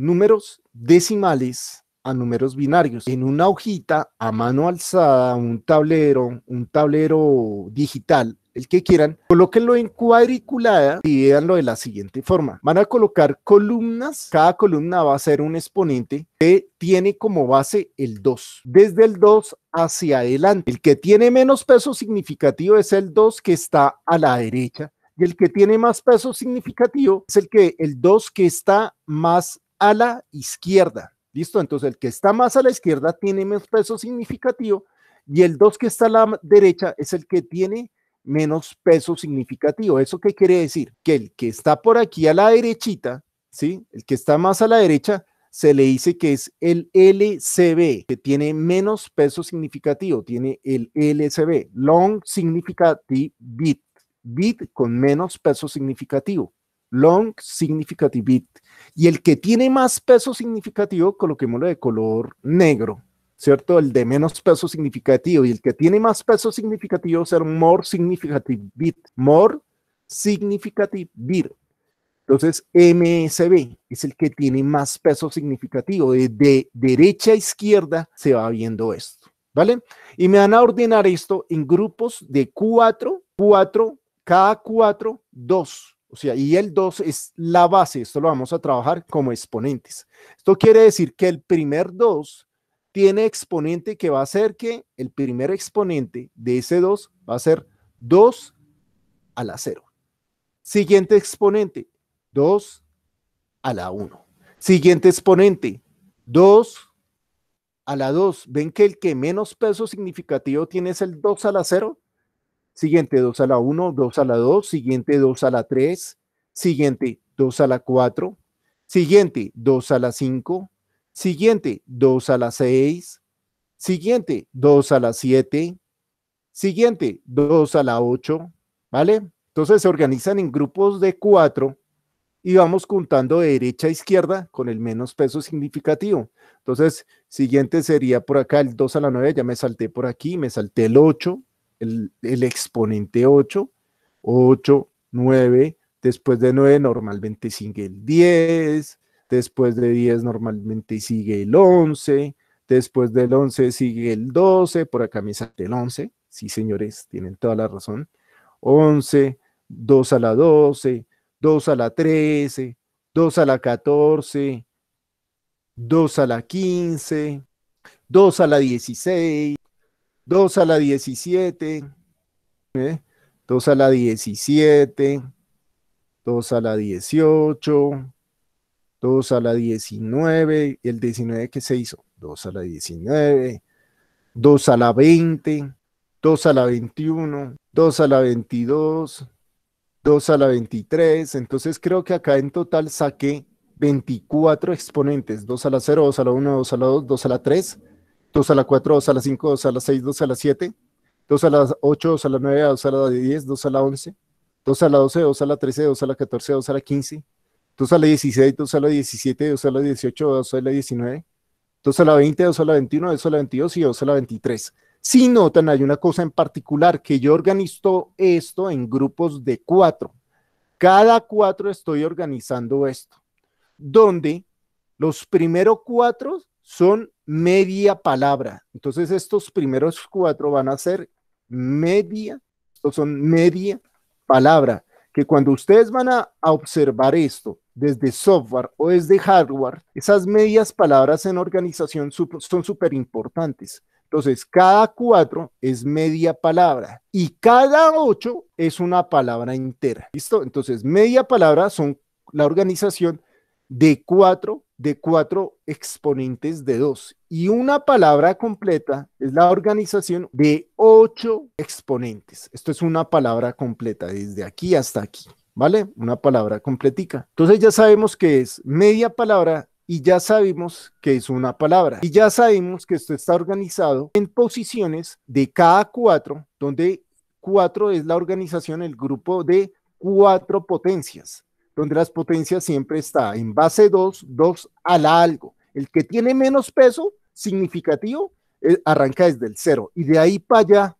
números decimales a números binarios. En una hojita a mano alzada, un tablero, un tablero digital, el que quieran, colóquenlo en cuadriculada y veanlo de la siguiente forma. Van a colocar columnas, cada columna va a ser un exponente que tiene como base el 2. Desde el 2 hacia adelante, el que tiene menos peso significativo es el 2 que está a la derecha y el que tiene más peso significativo es el que el 2 que está más a la izquierda. ¿Listo? Entonces, el que está más a la izquierda tiene menos peso significativo y el 2 que está a la derecha es el que tiene menos peso significativo. ¿Eso qué quiere decir? Que el que está por aquí a la derechita, ¿sí? El que está más a la derecha, se le dice que es el LCB, que tiene menos peso significativo, tiene el LCB, Long Significative Bit, bit con menos peso significativo long significative bit. Y el que tiene más peso significativo, coloquémoslo de color negro, ¿cierto? El de menos peso significativo. Y el que tiene más peso significativo ser more significative bit. More significative bit. Entonces, MSB es el que tiene más peso significativo. De, derecha a izquierda se va viendo esto, ¿vale? Y me van a ordenar esto en grupos de cuatro, cuatro, cada cuatro, dos. O sea, y el 2 es la base, esto lo vamos a trabajar como exponentes. Esto quiere decir que el primer 2 tiene exponente que va a ser que el primer exponente de ese 2 va a ser 2 a la 0. Siguiente exponente, 2 a la 1. Siguiente exponente, 2 a la 2. ¿Ven que el que menos peso significativo tiene es el 2 a la 0? siguiente 2 a la 1, 2 a la 2, siguiente 2 a la 3, siguiente 2 a la 4, siguiente 2 a la 5, siguiente 2 a la 6, siguiente 2 a la 7, siguiente 2 a la 8, ¿vale? Entonces se organizan en grupos de 4 y vamos contando de derecha a izquierda con el menos peso significativo. Entonces, siguiente sería por acá el 2 a la 9, ya me salté por aquí, me salté el 8, el, exponente 8, 8, 9, después de 9 normalmente sigue el 10, después de 10 normalmente sigue el 11, después del 11 sigue el 12, por acá me sale el 11, sí señores, tienen toda la razón, 11, 2 a la 12, 2 a la 13, 2 a la 14, 2 a la 15, 2 a la 16, 2 a la 17, 2 a la 17, 2 a la 18, 2 a la 19, ¿y el 19 que se hizo, 2 a la 19, 2 a la 20, 2 a la 21, 2 a la 22, 2 a la 23, entonces creo que acá en total saqué 24 exponentes, 2 a la 0, 2 a la 1, 2 a la 2, 2 a la 3, 2 a la 4, 2 a la 5, 2 a la 6, 2 a la 7, 2 a la 8, 2 a la 9, 2 a la 10, 2 a la 11, 2 a la 12, 2 a la 13, 2 a la 14, 2 a la 15, 2 a la 16, 2 a la 17, 2 a la 18, 2 a la 19, 2 a la 20, 2 a la 21, 2 a la 22 y 2 a la 23. Si notan, hay una cosa en particular, que yo organizo esto en grupos de cuatro. Cada cuatro estoy organizando esto, donde los primeros cuatro son media palabra. Entonces estos primeros cuatro van a ser media, estos son media palabra, que cuando ustedes van a, observar esto desde software o desde hardware, esas medias palabras en organización son súper importantes. Entonces, cada cuatro es media palabra y cada ocho es una palabra entera. ¿Listo? Entonces, media palabra son la organización de cuatro, de cuatro exponentes de dos. Y una palabra completa es la organización de ocho exponentes. Esto es una palabra completa, desde aquí hasta aquí, ¿vale? Una palabra completica. Entonces ya sabemos que es media palabra y ya sabemos que es una palabra. Y ya sabemos que esto está organizado en posiciones de cada cuatro, donde cuatro es la organización, el grupo de cuatro potencias donde las potencias siempre está en base 2, 2 a la algo. El que tiene menos peso significativo eh, arranca desde el 0, y de ahí para allá,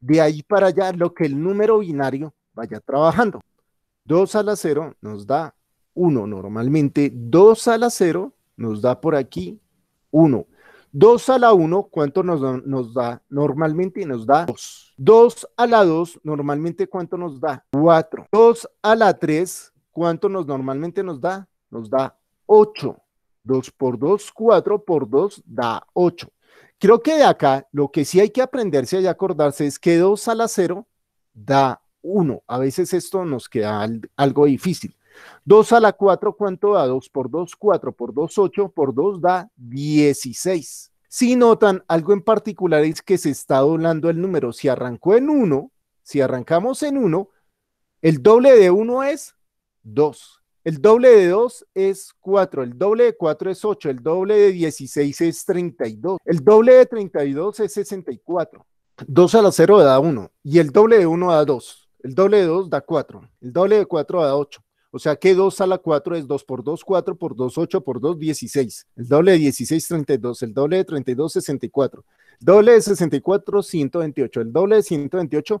de ahí para allá lo que el número binario vaya trabajando. 2 a la 0 nos da 1 normalmente, 2 a la 0 nos da por aquí 1. 2 a la 1, ¿cuánto nos, nos da? Normalmente nos da 2. 2 a la 2, normalmente ¿cuánto nos da? 4. 2 a la 3, ¿cuánto nos normalmente nos da? Nos da 8. 2 por 2, 4 por 2 da 8. Creo que de acá lo que sí hay que aprenderse y acordarse es que 2 a la 0 da 1. A veces esto nos queda algo difícil. 2 a la 4, ¿cuánto da? 2 por 2, 4 por 2, 8 por 2 da 16. Si notan, algo en particular es que se está doblando el número. Si arrancó en 1, si arrancamos en 1, el doble de 1 es 2. El doble de 2 es 4, el doble de 4 es 8, el doble de 16 es 32, el doble de 32 es 64. 2 a la 0 da 1 y el doble de 1 da 2, el doble de 2 da 4, el doble de 4 da 8. O sea que 2 a la 4 es 2 por 2, 4 por 2, 8 por 2, 16. El doble de 16, 32. El doble de 32, 64. El doble de 64, 128. El doble de 128,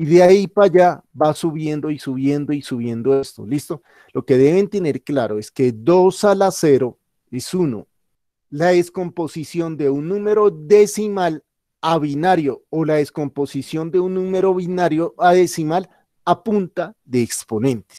Y de ahí para allá va subiendo y subiendo y subiendo esto. ¿Listo? Lo que deben tener claro es que 2 a la 0 es 1. La descomposición de un número decimal a binario o la descomposición de un número binario a decimal apunta de exponentes.